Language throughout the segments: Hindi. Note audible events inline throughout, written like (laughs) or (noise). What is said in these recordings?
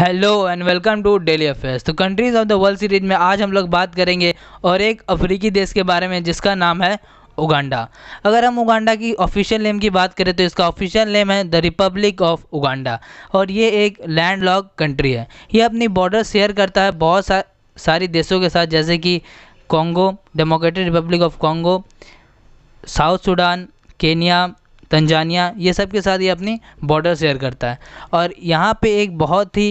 hello and welcome to daily affairs तो countries of the world series में आज हम लोग बात करेंगे और एक अफ्रीकी देश के बारे में जिसका नाम है उगांडा अगर हम उगांडा की ऑफिशियल नेम की बात करें तो इसका ऑफिशियल नेम है द रिपब्लिक ऑफ उगांडा और ये एक लैंड लॉक कंट्री है ये अपनी बॉर्डर शेयर करता है बहुत सा सारी देशों के साथ जैसे कि Congo democratic republic of Congo South Sudan Kenya Tanzania ये सब के साथ ये अपनी बॉर्डर शेयर करता है और यहाँ पे एक बहुत ही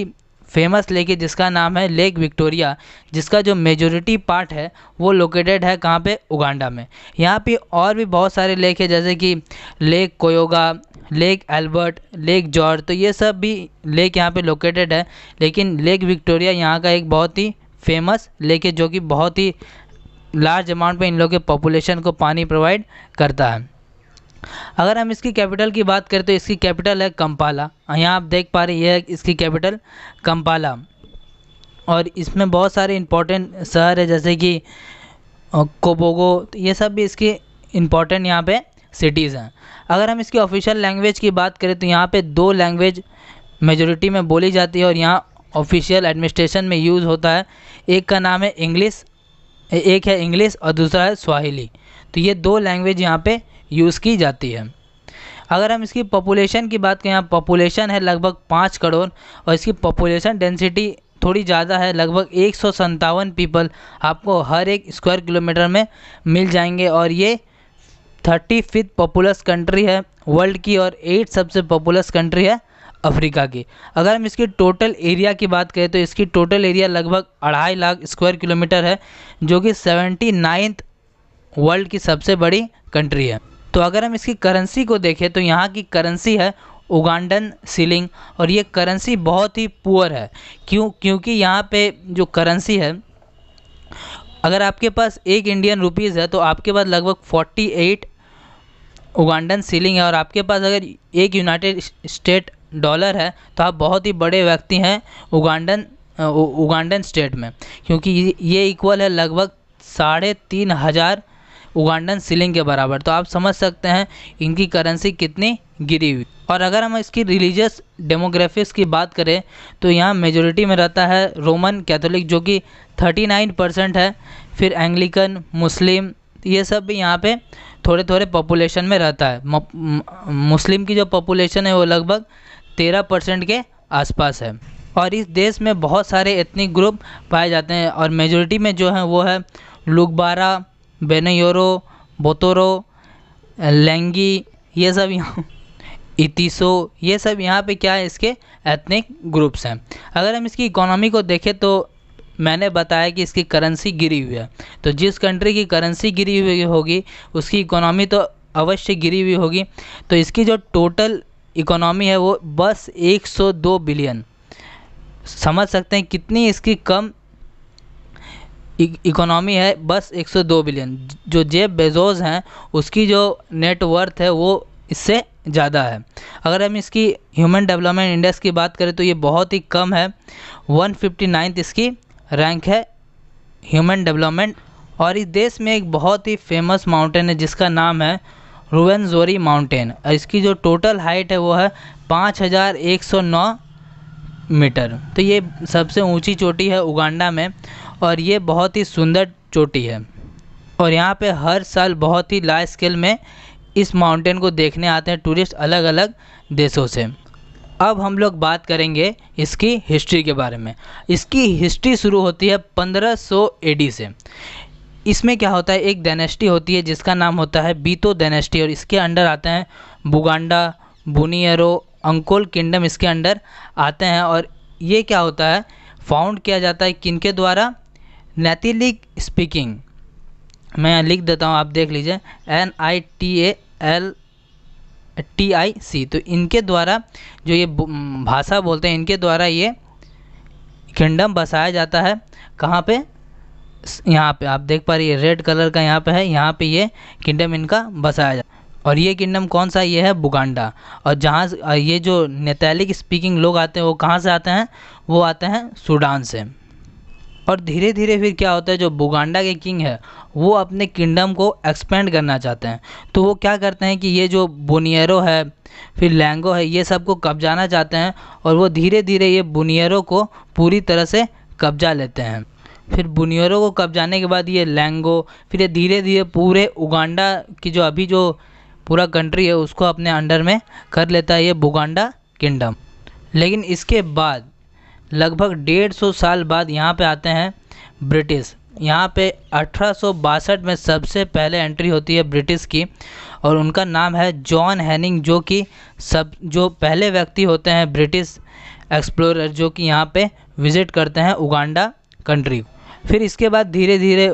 फेमस लेक है जिसका नाम है लेक विक्टोरिया जिसका जो मेजोरिटी पार्ट है वो लोकेटेड है कहाँ पे उगांडा में यहाँ पे और भी बहुत सारे लेक है जैसे कि lake Kyoga lake Albert lake George तो ये सब भी लेक यहाँ पे लोकेटेड है लेकिन लेक विक्टोरिया यहाँ का एक बहुत ही फेमस लेक है जो कि बहुत ही लार्ज अमाउंट में इन लोग के पॉपुलेशन को पानी प्रोवाइड करता है अगर हम इसकी कैपिटल की बात करें तो इसकी कैपिटल है कंपाला यहाँ आप देख पा रहे हैं यह इसकी कैपिटल कंपाला और इसमें बहुत सारे इम्पोर्टेंट शहर है जैसे कि कोबोगो तो ये सब भी इसकी इम्पोर्टेंट यहाँ पे सिटीज़ हैं अगर हम इसकी ऑफिशियल लैंग्वेज की बात करें तो यहाँ पे दो लैंग्वेज मेजोरिटी में बोली जाती है और यहाँ ऑफिशियल एडमिनिस्ट्रेशन में यूज़ होता है एक का नाम है इंग्लिश एक है इंग्लिश और दूसरा है स्वाहिली तो ये दो लैंग्वेज यहाँ पर यूज़ की जाती है अगर हम इसकी पॉपुलेशन की बात करें यहाँ पॉपुलेशन है लगभग पाँच करोड़ और इसकी पॉपुलेशन डेंसिटी थोड़ी ज़्यादा है लगभग एक सौ पीपल आपको हर एक स्क्वायर किलोमीटर में मिल जाएंगे और ये थर्टी फिफ्थ पॉपुलस कंट्री है वर्ल्ड की और एट सबसे पॉपुलस कंट्री है अफ्रीका की अगर हम इसकी टोटल एरिया की बात करें तो इसकी टोटल एरिया लगभग अढ़ाई लाख स्क्वायर किलोमीटर है जो कि सेवेंटी नाइन्थ वर्ल्ड की सबसे बड़ी कंट्री है तो अगर हम इसकी करेंसी को देखें तो यहाँ की करेंसी है उगांडन सीलिंग और ये करेंसी बहुत ही पुअर है क्यों क्योंकि यहाँ पे जो करेंसी है अगर आपके पास एक इंडियन रुपीज़ है तो आपके पास लगभग फोर्टी एट उगांडन सीलिंग है और आपके पास अगर एक यूनाइटेड स्टेट डॉलर है तो आप बहुत ही बड़े व्यक्ति हैं उगांडन उगांडन स्टेट में क्योंकि ये इक्वल है लगभग साढ़े तीन हज़ार उगांडन सिलिंग के बराबर तो आप समझ सकते हैं इनकी करेंसी कितनी गिरी हुई और अगर हम इसकी रिलीजियस डेमोग्राफिक्स की बात करें तो यहाँ मेजोरिटी में रहता है रोमन कैथोलिक जो कि 39 परसेंट है फिर एंग्लिकन मुस्लिम ये सब भी यहाँ पे थोड़े थोड़े पॉपुलेशन में रहता है म, म, मुस्लिम की जो पॉपुलेशन है वो लगभग तेरह परसेंट के आसपास है और इस देश में बहुत सारे एथनिक ग्रुप पाए जाते हैं और मेजोरिटी में जो है वो है लुकबारा बेनयोरो बोतोरो लेंगी ये सब यहाँ (laughs) इतिसो ये सब यहाँ पे क्या है इसके एथनिक ग्रुप्स हैं अगर हम इसकी इकोनॉमी को देखें तो मैंने बताया कि इसकी करेंसी गिरी हुई है तो जिस कंट्री की करेंसी गिरी हुई होगी उसकी इकोनॉमी तो अवश्य गिरी हुई होगी तो इसकी जो टोटल इकोनॉमी है वो बस 102 बिलियन समझ सकते हैं कितनी इसकी कम इकोनॉमी है बस 102 बिलियन जो जेब बेजोज हैं उसकी जो नेटवर्थ है वो इससे ज़्यादा है अगर हम इसकी ह्यूमन डेवलपमेंट इंडेक्स की बात करें तो ये बहुत ही कम है वन फिफ्टी इसकी रैंक है ह्यूमन डेवलपमेंट और इस देश में एक बहुत ही फेमस माउंटेन है जिसका नाम है रुवेनजोरी माउंटेन और इसकी जो टोटल हाइट है वो है पाँच हज़ार एक सौ नौ मीटर तो ये सबसे ऊंची चोटी है उगांडा में और ये बहुत ही सुंदर चोटी है और यहाँ पे हर साल बहुत ही लार्ज स्केल में इस माउंटेन को देखने आते हैं टूरिस्ट अलग अलग देशों से अब हम लोग बात करेंगे इसकी हिस्ट्री के बारे में इसकी हिस्ट्री शुरू होती है 1500 सौ से इसमें क्या होता है एक डेनेस्टी होती है जिसका नाम होता है बीतो डेनेस्टी और इसके अंडर आते हैं बुगांडा बुनियरो अंकोल किंगडम इसके अंडर आते हैं और ये क्या होता है फाउंड किया जाता है किन के द्वारा नैतिलिक स्पीकिंग मैं लिख देता हूँ आप देख लीजिए N I T A L T I C तो इनके द्वारा जो ये भाषा बोलते हैं इनके द्वारा ये किंगडम बसाया जाता है कहाँ पे यहाँ पे आप देख पा रही है रेड कलर का यहाँ पे है यहाँ पे ये किंगडम इनका बसाया जाता है और ये किंगडम कौन सा ये है बुगांडा और जहाँ ये जो नेतालिक स्पीकिंग लोग आते हैं वो कहाँ से आते हैं वो आते हैं सूडान से और धीरे धीरे फिर क्या होता है जो बुगांडा के किंग है वो अपने किंगडम को एक्सपेंड करना चाहते हैं तो वो क्या करते हैं कि ये जो बुनियरो है फिर लैंगो है ये सबको कब्जाना चाहते हैं और वो धीरे धीरे ये बुनियरों को पूरी तरह से कब्जा लेते हैं फिर बुनियरों को कब्जाने के बाद ये लैंगो फिर ये धीरे धीरे पूरे उगांडा की जो अभी जो पूरा कंट्री है उसको अपने अंडर में कर लेता है ये बुगांडा किंगडम लेकिन इसके बाद लगभग डेढ़ सौ साल बाद यहाँ पे आते हैं ब्रिटिश यहाँ पे अठारह में सबसे पहले एंट्री होती है ब्रिटिश की और उनका नाम है जॉन हैनिंग जो कि सब जो पहले व्यक्ति होते हैं ब्रिटिश एक्सप्लोरर जो कि यहाँ पे विज़िट करते हैं उगांडा कंट्री फिर इसके बाद धीरे धीरे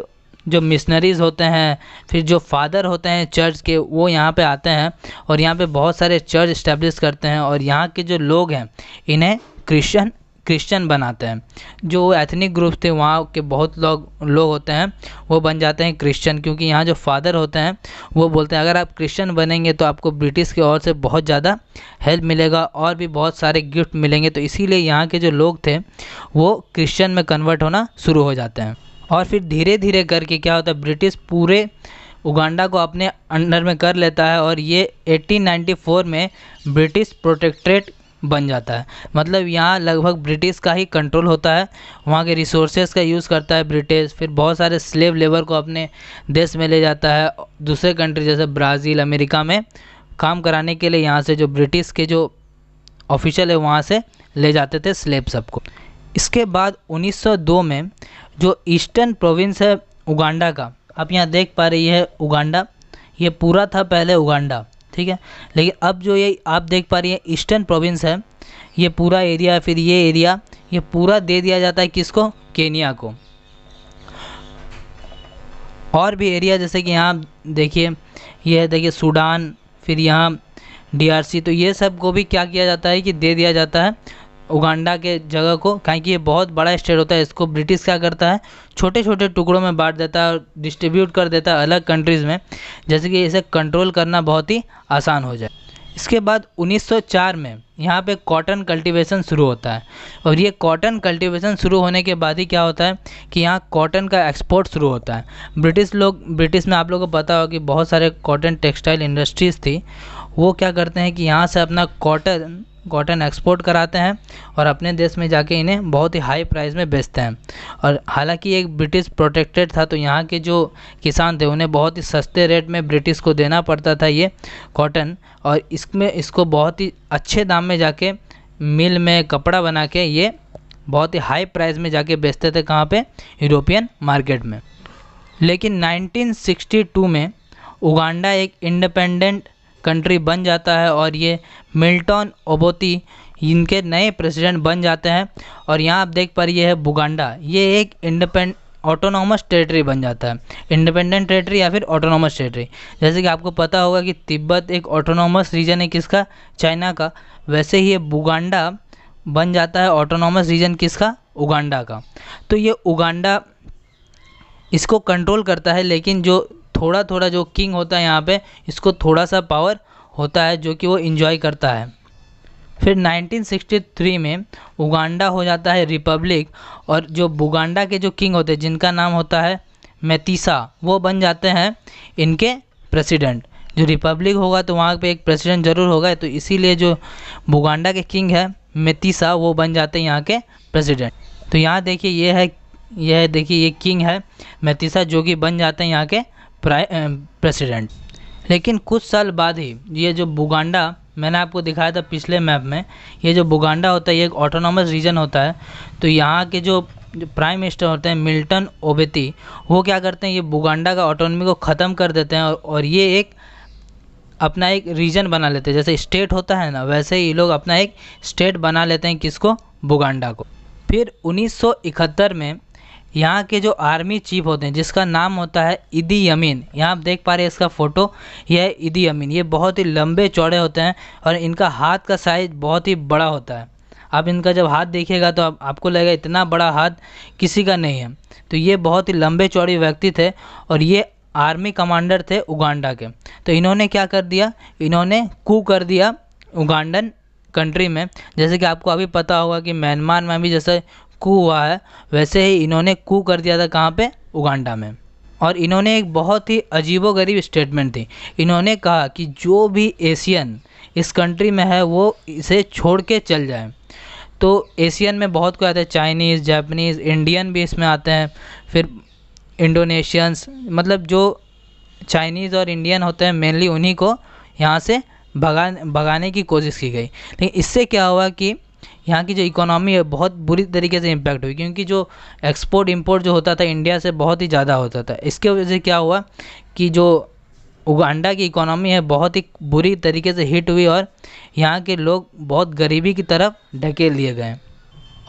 जो मिशनरीज़ होते हैं फिर जो फादर होते हैं चर्च के वो यहाँ पे आते हैं और यहाँ पे बहुत सारे चर्च इस्टेब्लिश करते हैं और यहाँ के जो लोग हैं इन्हें क्रिश्चियन क्रिश्चियन बनाते हैं जो एथनिक ग्रुप थे वहाँ के बहुत लोग लोग होते हैं वो बन जाते हैं क्रिश्चियन क्योंकि यहाँ जो फादर होते हैं वो बोलते हैं अगर आप क्रिश्चियन बनेंगे तो आपको ब्रिटिश की ओर से बहुत ज़्यादा हेल्प मिलेगा और भी बहुत सारे गिफ्ट मिलेंगे तो इसीलिए यहाँ के जो लोग थे वो क्रिश्चियन में कन्वर्ट होना शुरू हो जाते हैं और फिर धीरे धीरे करके क्या होता है ब्रिटिश पूरे उगांडा को अपने अंडर में कर लेता है और ये 1894 में ब्रिटिश प्रोटेक्ट्रेट बन जाता है मतलब यहाँ लगभग ब्रिटिश का ही कंट्रोल होता है वहाँ के रिसोर्सेज का यूज़ करता है ब्रिटिश फिर बहुत सारे स्लेव लेबर को अपने देश में ले जाता है दूसरे कंट्री जैसे ब्राज़ील अमेरिका में काम कराने के लिए यहाँ से जो ब्रिटिश के जो ऑफिशियल है वहाँ से ले जाते थे स्लेब सबको इसके बाद 1902 में जो ईस्टर्न प्रोविंस है उगांडा का आप यहाँ देख पा रही है उगांडा ये पूरा था पहले उगांडा ठीक है लेकिन अब जो ये आप देख पा रही है ईस्टर्न प्रोविंस है ये पूरा एरिया फिर ये एरिया ये पूरा दे दिया जाता है किसको केनिया को और भी एरिया जैसे कि यहाँ देखिए ये देखिए सूडान फिर यहाँ डीआरसी तो ये सब को भी क्या किया जाता है कि दे दिया जाता है उगांडा के जगह को कहें कि ये बहुत बड़ा स्टेट होता है इसको ब्रिटिश क्या करता है छोटे छोटे टुकड़ों में बांट देता है और डिस्ट्रीब्यूट कर देता है अलग कंट्रीज़ में जैसे कि इसे कंट्रोल करना बहुत ही आसान हो जाए इसके बाद 1904 में यहाँ पे कॉटन कल्टीवेशन शुरू होता है और ये कॉटन कल्टीवेशन शुरू होने के बाद ही क्या होता है कि यहाँ कॉटन का एक्सपोर्ट शुरू होता है ब्रिटिश लोग ब्रिटिश में आप लोगों को पता हो कि बहुत सारे कॉटन टेक्सटाइल इंडस्ट्रीज़ थी वो क्या करते हैं कि यहाँ से अपना कॉटन कॉटन एक्सपोर्ट कराते हैं और अपने देश में जाके इन्हें बहुत ही हाई प्राइस में बेचते हैं और हालांकि एक ब्रिटिश प्रोटेक्टेड था तो यहाँ के जो किसान थे उन्हें बहुत ही सस्ते रेट में ब्रिटिश को देना पड़ता था ये कॉटन और इसमें इसको बहुत ही अच्छे दाम में जाके मिल में कपड़ा बना के ये बहुत ही हाई प्राइस में जाके बेचते थे कहाँ पे यूरोपियन मार्केट में लेकिन 1962 में उगांडा एक इंडिपेंडेंट कंट्री बन जाता है और ये मिल्टन ओबोती इनके नए प्रेसिडेंट बन जाते हैं और यहाँ आप देख पा रही है बुगांडा ये एक इंडिपेंड ऑटोनॉमस टेरेटरी बन जाता है इंडिपेंडेंट टेरेटरी या फिर ऑटोनॉमस टेरेटरी जैसे कि आपको पता होगा कि तिब्बत एक ऑटोनॉमस रीजन है किसका चाइना का वैसे ही ये बुगांडा बन जाता है ऑटोनॉमस रीजन किसका उगांडा का तो ये उगांडा इसको कंट्रोल करता है लेकिन जो थोड़ा थोड़ा जो किंग होता है यहाँ पे इसको थोड़ा सा पावर होता है जो कि वो इन्जॉय करता है फिर 1963 में उगांडा हो जाता है रिपब्लिक और जो बुगांडा के जो किंग होते हैं जिनका नाम होता है मेतीसा वो बन जाते हैं इनके प्रेसिडेंट जो रिपब्लिक होगा तो वहाँ पे एक प्रेसिडेंट ज़रूर होगा तो इसीलिए जो बुगांडा के किंग है मेतीसा वो बन जाते हैं यहाँ के प्रेसिडेंट तो यहाँ देखिए ये है यह देखिए ये किंग है मेतीसा जो कि बन जाते हैं यहाँ के प्रेसिडेंट लेकिन कुछ साल बाद ही ये जो बुगांडा मैंने आपको दिखाया था पिछले मैप में ये जो बुगांडा होता है ये एक ऑटोनॉमस रीजन होता है तो यहाँ के जो प्राइम मिनिस्टर होते हैं मिल्टन ओबेती वो क्या करते हैं ये बुगांडा का ऑटोनॉमी को ख़त्म कर देते हैं और, और ये एक अपना एक रीजन बना लेते हैं जैसे स्टेट होता है ना वैसे ही लोग अपना एक स्टेट बना लेते हैं किसको बुगांडा को फिर 1971 में यहाँ के जो आर्मी चीफ होते हैं जिसका नाम होता है इदी अमीन यहाँ आप देख पा रहे हैं इसका फ़ोटो यह है इदी अमीन ये बहुत ही लंबे चौड़े होते हैं और इनका हाथ का साइज बहुत ही बड़ा होता है आप इनका जब हाथ देखिएगा तो आप, आपको लगेगा इतना बड़ा हाथ किसी का नहीं है तो ये बहुत ही लंबे चौड़े व्यक्ति थे और ये आर्मी कमांडर थे उगांडा के तो इन्होंने क्या कर दिया इन्होंने कू कर दिया उगांडन कंट्री में जैसे कि आपको अभी पता होगा कि म्यांमार में भी जैसे कू हुआ है वैसे ही इन्होंने कू कर दिया था कहाँ पे उगांडा में और इन्होंने एक बहुत ही अजीबोगरीब स्टेटमेंट दी इन्होंने कहा कि जो भी एशियन इस कंट्री में है वो इसे छोड़ के चल जाए तो एशियन में बहुत कोई आते हैं चाइनीज़ जापनीज़ इंडियन भी इसमें आते हैं फिर इंडोनेशियंस मतलब जो चाइनीज़ और इंडियन होते हैं मेनली उन्हीं को यहाँ से भगा भगाने की कोशिश की गई लेकिन इससे क्या हुआ कि यहाँ की जो इकोनॉमी है बहुत बुरी तरीके से इम्पैक्ट हुई क्योंकि जो एक्सपोर्ट इम्पोर्ट जो होता था इंडिया से बहुत ही ज़्यादा होता था इसके वजह से क्या हुआ कि जो उगांडा की इकोनॉमी है बहुत ही बुरी तरीके से हिट हुई और यहाँ के लोग बहुत गरीबी की तरफ ढकेल लिए गए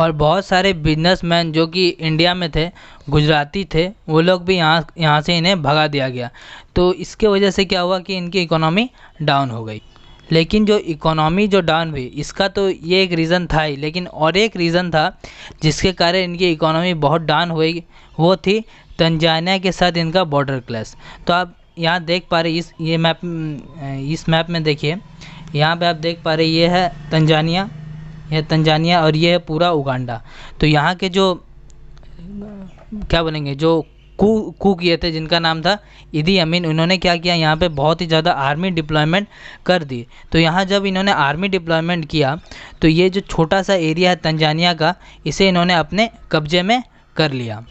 और बहुत सारे बिजनेसमैन जो कि इंडिया में थे गुजराती थे वो लोग भी यहाँ यहाँ से इन्हें भगा दिया गया तो इसके वजह से क्या हुआ कि इनकी इकोनॉमी डाउन हो गई लेकिन जो इकोनॉमी जो डाउन हुई इसका तो ये एक रीज़न था ही लेकिन और एक रीज़न था जिसके कारण इनकी इकोनॉमी बहुत डाउन हुई वो थी तंजानिया के साथ इनका बॉर्डर क्लैश तो आप यहाँ देख पा रहे इस ये मैप इस मैप में देखिए यहाँ पे आप देख पा रहे ये है तंजानिया यह तंजानिया और ये है पूरा उगांडा तो यहाँ के जो क्या बोलेंगे जो कु कु किए थे जिनका नाम था इदी अमीन उन्होंने क्या किया यहाँ पे बहुत ही ज़्यादा आर्मी डिप्लॉयमेंट कर दी तो यहाँ जब इन्होंने आर्मी डिप्लॉयमेंट किया तो ये जो छोटा सा एरिया है तंजानिया का इसे इन्होंने अपने कब्जे में कर लिया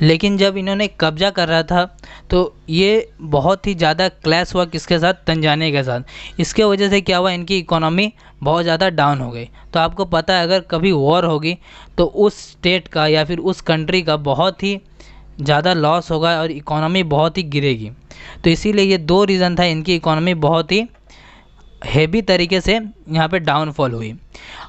लेकिन जब इन्होंने कब्जा कर रहा था तो ये बहुत ही ज़्यादा क्लैश हुआ किसके साथ तंजानिया के साथ इसके वजह से क्या हुआ इनकी इकोनॉमी बहुत ज़्यादा डाउन हो गई तो आपको पता है अगर कभी वॉर होगी तो उस स्टेट का या फिर उस कंट्री का बहुत ही ज़्यादा लॉस होगा और इकोनॉमी बहुत ही गिरेगी तो इसीलिए ये दो रीज़न था इनकी इकोनॉमी बहुत ही हैवी तरीके से यहाँ पे डाउनफॉल हुई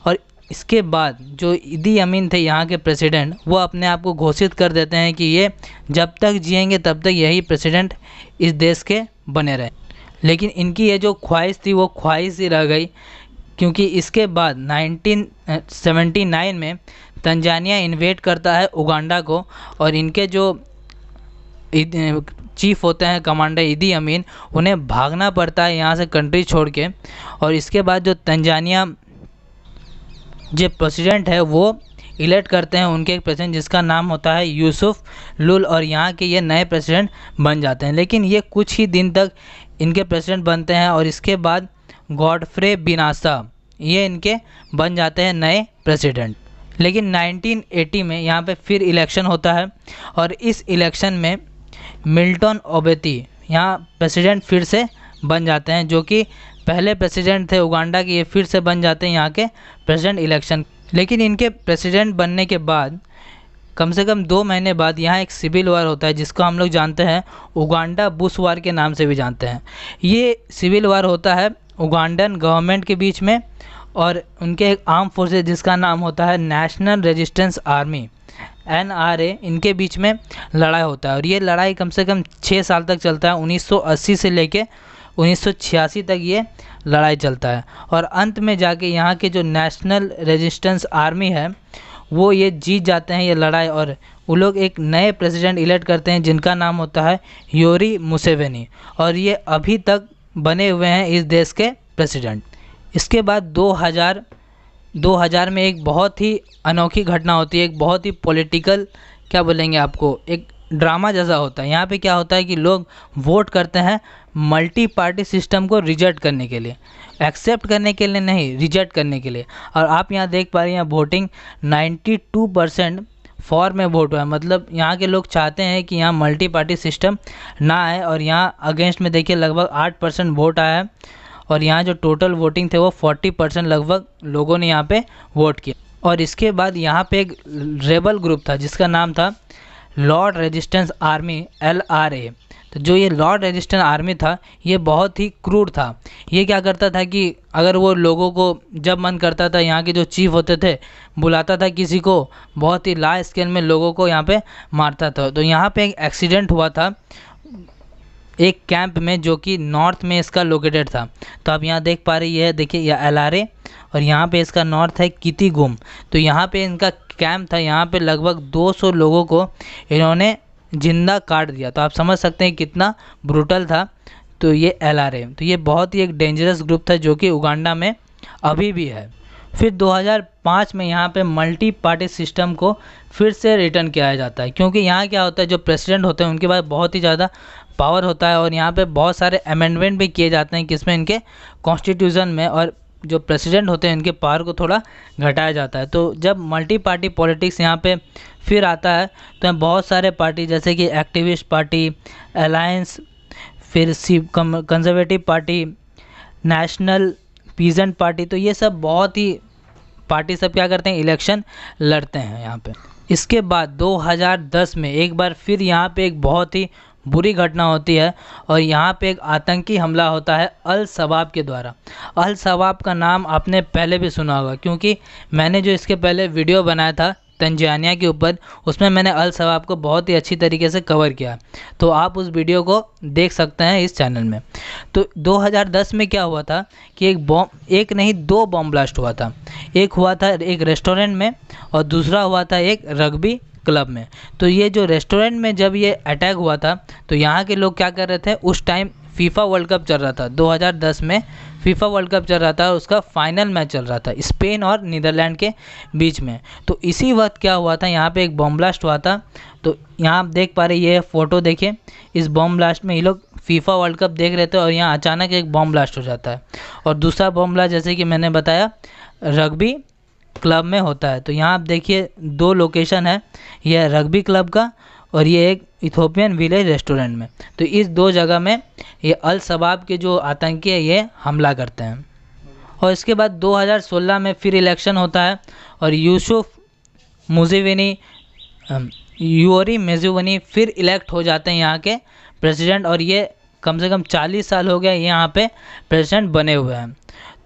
और इसके बाद जो इदी अमीन थे यहाँ के प्रेसिडेंट वो अपने आप को घोषित कर देते हैं कि ये जब तक जिएंगे तब तक यही प्रेसिडेंट इस देश के बने रहे लेकिन इनकी ये जो ख्वाहिश थी वो ख्वाहिश ही रह गई क्योंकि इसके बाद 1979 में तंजानिया इन्वेट करता है उगांडा को और इनके जो चीफ होते हैं कमांडर इदी अमीन उन्हें भागना पड़ता है यहाँ से कंट्री छोड़ के और इसके बाद जो तंजानिया जो प्रेसिडेंट है वो इलेक्ट करते हैं उनके एक प्रेसिडेंट जिसका नाम होता है यूसुफ लुल और यहाँ के ये नए प्रेसिडेंट बन जाते हैं लेकिन ये कुछ ही दिन तक इनके प्रेसिडेंट बनते हैं और इसके बाद गॉडफ्रे बिनासा ये इनके बन जाते हैं नए प्रेसिडेंट लेकिन 1980 में यहाँ पे फिर इलेक्शन होता है और इस इलेक्शन में मिल्टन ओबेती यहाँ प्रेसिडेंट फिर से बन जाते हैं जो कि पहले प्रेसिडेंट थे उगांडा के ये फिर से बन जाते हैं यहाँ के प्रेसिडेंट इलेक्शन लेकिन इनके प्रेसिडेंट बनने के बाद कम से कम दो महीने बाद यहाँ एक सिविल वार होता है जिसको हम लोग जानते हैं उगांडा बुश वार के नाम से भी जानते हैं ये सिविल वार होता है उगांडन गवर्नमेंट के बीच में और उनके एक आर्म फोर्सेज जिसका नाम होता है national resistance army N R A इनके बीच में लड़ाई होता है और ये लड़ाई कम से कम छः साल तक चलता है 1980 से लेके 1986 तक ये लड़ाई चलता है और अंत में जाके यहाँ के जो नेशनल रेजिस्टेंस आर्मी है वो ये जीत जाते हैं ये लड़ाई और वो लोग एक नए प्रेसिडेंट इलेक्ट करते हैं जिनका नाम होता है योरी मुसेवेनी और ये अभी तक बने हुए हैं इस देश के प्रेसिडेंट इसके बाद 2000 2000 में एक बहुत ही अनोखी घटना होती है एक बहुत ही पॉलिटिकल क्या बोलेंगे आपको एक ड्रामा जैसा होता है यहाँ पे क्या होता है कि लोग वोट करते हैं मल्टी पार्टी सिस्टम को रिजेक्ट करने के लिए एक्सेप्ट करने के लिए नहीं रिजेक्ट करने के लिए और आप यहाँ देख पा रहे हैं वोटिंग 92 परसेंट फॉर में वोट हुआ है मतलब यहाँ के लोग चाहते हैं कि यहाँ मल्टी पार्टी सिस्टम ना आए और यहाँ अगेंस्ट में देखिए लगभग आठ परसेंट वोट आया है और यहाँ जो टोटल वोटिंग थे वो फोर्टी परसेंट लगभग लोगों ने यहाँ पे वोट किया और इसके बाद यहाँ पे एक रेबल ग्रुप था जिसका नाम था lord resistance army L R A तो जो ये लॉर्ड रेजिस्टेंस आर्मी था ये बहुत ही क्रूर था ये क्या करता था कि अगर वो लोगों को जब मन करता था यहाँ के जो चीफ होते थे बुलाता था किसी को बहुत ही लार्ज स्केल में लोगों को यहाँ पे मारता था तो यहाँ पे एक एक्सीडेंट हुआ था एक कैंप में जो कि नॉर्थ में इसका लोकेटेड था तो आप यहाँ देख पा रही है देखिए यह एल और यहाँ पे इसका नॉर्थ है गुम तो यहाँ पे इनका कैंप था यहाँ पे लगभग 200 लोगों को इन्होंने जिंदा काट दिया तो आप समझ सकते हैं कितना ब्रूटल था तो ये एल तो ये बहुत ही एक डेंजरस ग्रुप था जो कि उगांडा में अभी भी है फिर 2005 में यहाँ पे मल्टी पार्टी सिस्टम को फिर से रिटर्न किया जाता है क्योंकि यहाँ क्या होता है जो प्रेसिडेंट होते हैं उनके पास बहुत ही ज़्यादा पावर होता है और यहाँ पे बहुत सारे अमेंडमेंट भी किए जाते हैं किसमें इनके कॉन्स्टिट्यूशन में और जो प्रेसिडेंट होते हैं इनके पावर को थोड़ा घटाया जाता है तो जब मल्टी पार्टी पॉलिटिक्स यहाँ पे फिर आता है तो बहुत सारे पार्टी जैसे कि एक्टिविस्ट पार्टी अलायंस फिर सी conservative party national peasant party तो ये सब बहुत ही पार्टी सब क्या करते हैं इलेक्शन लड़ते हैं यहाँ पर इसके बाद 2010 में एक बार फिर यहाँ पे एक बहुत ही बुरी घटना होती है और यहाँ पे एक आतंकी हमला होता है अल शबाब के द्वारा अल शबाब का नाम आपने पहले भी सुना होगा क्योंकि मैंने जो इसके पहले वीडियो बनाया था तंजानिया के ऊपर उसमें मैंने अल शबाब को बहुत ही अच्छी तरीके से कवर किया तो आप उस वीडियो को देख सकते हैं इस चैनल में तो 2010 में क्या हुआ था कि एक बॉम एक नहीं दो बॉम्ब ब्लास्ट हुआ था एक हुआ था एक रेस्टोरेंट में और दूसरा हुआ था एक रग्बी क्लब में तो ये जो रेस्टोरेंट में जब ये अटैक हुआ था तो यहाँ के लोग क्या कर रहे थे उस टाइम फीफा वर्ल्ड कप चल रहा था 2010 में फीफा वर्ल्ड कप चल रहा था और उसका फाइनल मैच चल रहा था स्पेन और नीदरलैंड के बीच में तो इसी वक्त क्या हुआ था यहाँ पे एक बॉम्ब ब्लास्ट हुआ था तो यहाँ आप देख पा रहे ये फ़ोटो देखिए इस बॉम्ब ब्लास्ट में ये लोग फीफा वर्ल्ड कप देख रहे थे और यहाँ अचानक एक बॉम्ब ब्लास्ट हो जाता है और दूसरा बॉम्ब ब्लास्ट जैसे कि मैंने बताया रग्बी क्लब में होता है तो यहाँ आप देखिए दो लोकेशन है यह रग्बी क्लब का और ये एक इथोपियन विलेज रेस्टोरेंट में तो इस दो जगह में ये अल शबाब के जो आतंकी है ये हमला करते हैं और इसके बाद 2016 में फिर इलेक्शन होता है और यूसुफ मुजिवनी यूरी मेजुवनी फिर इलेक्ट हो जाते हैं यहाँ के प्रेसिडेंट और ये कम से कम 40 साल हो गया यहाँ पे प्रेसिडेंट बने हुए हैं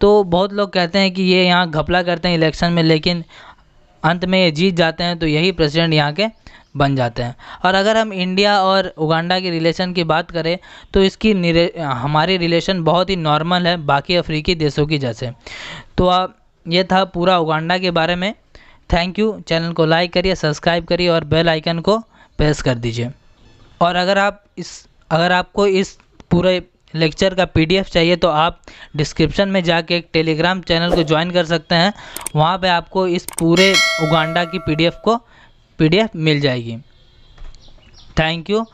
तो बहुत लोग कहते हैं कि ये यहाँ घपला करते हैं इलेक्शन में लेकिन अंत में ये जीत जाते हैं तो यही प्रेसिडेंट यहाँ के बन जाते हैं और अगर हम इंडिया और उगांडा के रिलेशन की बात करें तो इसकी हमारी रिलेशन बहुत ही नॉर्मल है बाकी अफ्रीकी देशों की जैसे तो आप ये था पूरा उगांडा के बारे में थैंक यू चैनल को लाइक करिए सब्सक्राइब करिए और बेल आइकन को प्रेस कर दीजिए और अगर आप इस अगर आपको इस पूरे लेक्चर का पीडीएफ चाहिए तो आप डिस्क्रिप्शन में जाके एक टेलीग्राम चैनल को ज्वाइन कर सकते हैं वहाँ पे आपको इस पूरे उगांडा की पीडीएफ को पीडीएफ मिल जाएगी थैंक यू